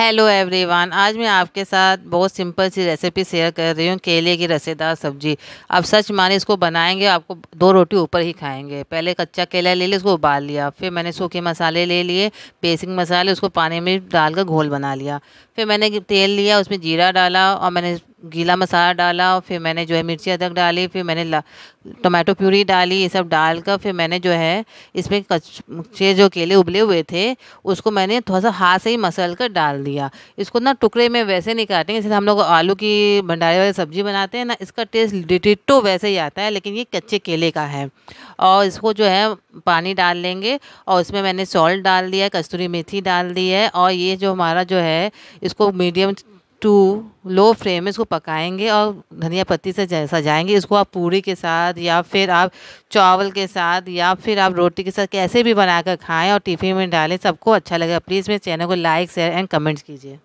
hello everyone आज मैं आपके साथ बहुत सिंपल सी रेसिपी शेयर कर रही हूँ केले की रसेदार सब्जी आप सच माने इसको बनाएंगे आपको दो रोटी ऊपर ही खाएंगे पहले कच्चा केला ले लिया उसको उबाल लिया फिर मैंने सूखे मसाले ले लिए बेसिक मसाले उसको पानी में डालकर घोल बना लिया फिर मैंने तेल लिया उसमें जीरा डाला और मैंने गीला मसाला डाला और फिर मैंने जो है मिर्ची अदरक डाली फिर मैंने टमाटो प्यूरी डाली ये सब डाल कर फिर मैंने जो है इसमें कच्चे जो केले उबले हुए थे उसको मैंने थोड़ा सा हाथ से ही मसल कर डाल दिया इसको ना टुकड़े में वैसे नहीं काटेंगे जैसे हम लोग आलू की भंडारे वाली सब्जी बनाते हैं ना इसका टेस्ट डिटिटो वैसे ही आता है लेकिन ये कच्चे केले का है और इसको जो है पानी डाल लेंगे और इसमें मैंने सॉल्ट डाल दिया है कस्तूरी मेथी डाल दी है और ये जो हमारा जो है इसको मीडियम टू लो फ्लेम में इसको पकाएंगे और धनिया पत्ती से सजाएंगे इसको आप पूरी के साथ या फिर आप चावल के साथ या फिर आप रोटी के साथ कैसे भी बनाकर खाएं और टिफ़िन में डालें सबको अच्छा लगेगा प्लीज़ मेरे चैनल को लाइक शेयर एंड कमेंट्स कीजिए